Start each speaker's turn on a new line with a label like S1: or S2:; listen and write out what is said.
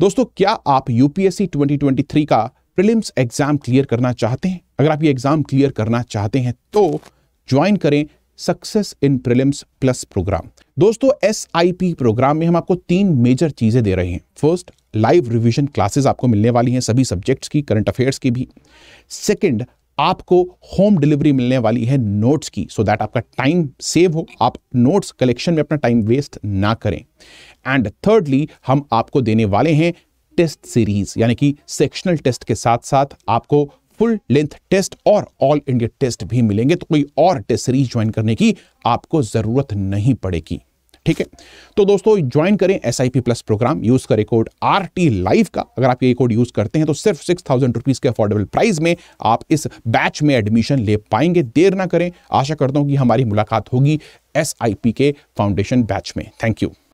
S1: दोस्तों क्या आप यूपीएससी 2023 का प्रिलिम्स एग्जाम क्लियर करना चाहते हैं अगर आप ये एग्जाम क्लियर करना चाहते हैं तो ज्वाइन करें success in prelims plus program दोस्तों एस प्रोग्राम में हम आपको तीन मेजर चीजें दे रहे हैं फर्स्ट लाइव रिवीजन क्लासेस आपको मिलने वाली हैं सभी सब्जेक्ट्स की करंट अफेयर्स की भी सेकंड आपको होम डिलीवरी मिलने वाली है नोट्स की सो so दैट आपका टाइम सेव हो आप नोट्स कलेक्शन में अपना टाइम वेस्ट ना करें एंड थर्डली हम आपको देने वाले हैं टेस्ट सीरीज यानी कि सेक्शनल टेस्ट के साथ साथ आपको फुल लेंथ टेस्ट और ऑल इंडिया टेस्ट भी मिलेंगे तो कोई और टेस्ट सीरीज ज्वाइन करने की आपको जरूरत नहीं पड़ेगी ठीक है तो दोस्तों ज्वाइन करें S I P plus program use करें कोड आर टी लाइव का अगर आप ये कोड यूज करते हैं तो सिर्फ सिक्स थाउजेंड रुपीज के अफोर्डेबल प्राइस में आप इस बैच में एडमिशन ले पाएंगे देर ना करें आशा करता हूं कि हमारी मुलाकात होगी एस आई पी के फाउंडेशन बैच में थैंक यू